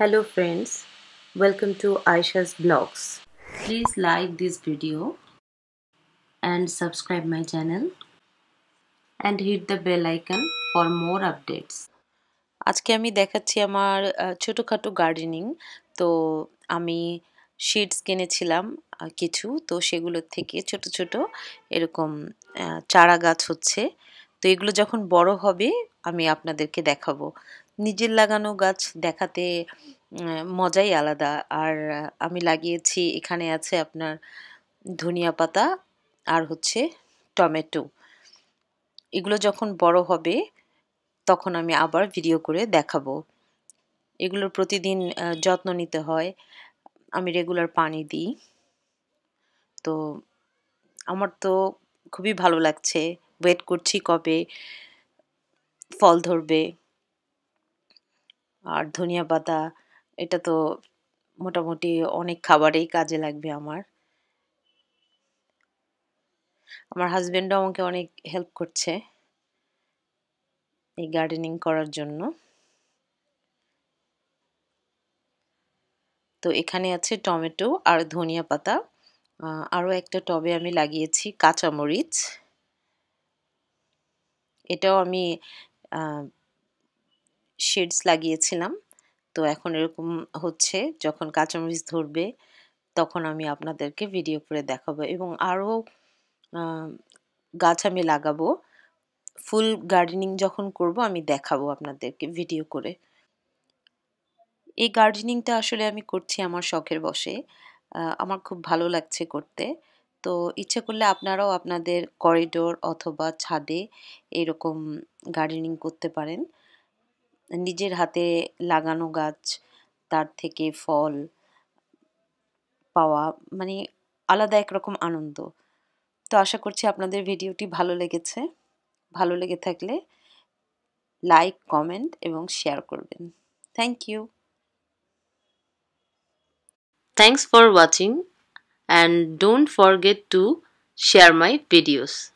Hello friends, welcome to Aisha's blogs. Please like this video and subscribe my channel and hit the bell icon for more updates. আজকে আমি দেখাচ্ছি আমার ছোটোখাটো gardening তো আমি শিডস কিনেছিলাম কিছু তো সেগুলো থেকে ছোট ছোট এরকম চারা গাছ হচ্ছে তো এগুলো যখন বড় হবে আমি আপনাদেরকে দেখাবো নিজের লাগানো গাছ দেখাতে মজাই আলাদা আর আমি লাগিয়েছি এখানে আছে আপনার ধনিয়া পাতা আর হচ্ছে টমেটো এগুলো যখন বড় হবে তখন আমি আবার ভিডিও করে দেখাবো এগুলোর প্রতিদিন যত্ন নিতে হয় আমি রেগুলার পানি দিই তো আমার তো খুবই ভালো লাগছে ওয়েট করছি কবে ফল ধরবে আর ধনিয়া পাতা এটা তো মোটামুটি অনেক খাবারেই কাজে লাগবে আমার আমার হাজব্যান্ডও আমাকে অনেক হেল্প করছে এই গার্ডেনিং করার জন্য তো এখানে আছে টমেটো আর ধনিয়া পাতা আরও একটা টবে আমি লাগিয়েছি কাঁচামরিচ এটাও আমি শেডস লাগিয়েছিলাম তো এখন এরকম হচ্ছে যখন কাঁচামরিচ ধরবে তখন আমি আপনাদেরকে ভিডিও করে দেখাবো এবং আরও গাছ আমি লাগাবো ফুল গার্ডেনিং যখন করব আমি দেখাবো আপনাদেরকে ভিডিও করে এই গার্ডেনিংটা আসলে আমি করছি আমার শখের বসে আমার খুব ভালো লাগছে করতে তো ইচ্ছে করলে আপনারাও আপনাদের করিডোর অথবা ছাদে এরকম গার্ডেনিং করতে পারেন নিজের হাতে লাগানো গাছ তার থেকে ফল পাওয়া মানে আলাদা একরকম আনন্দ তো আশা করছি আপনাদের ভিডিওটি ভালো লেগেছে ভালো লেগে থাকলে লাইক কমেন্ট এবং শেয়ার করবেন thank you thanks for watching and don't forget to share my videos.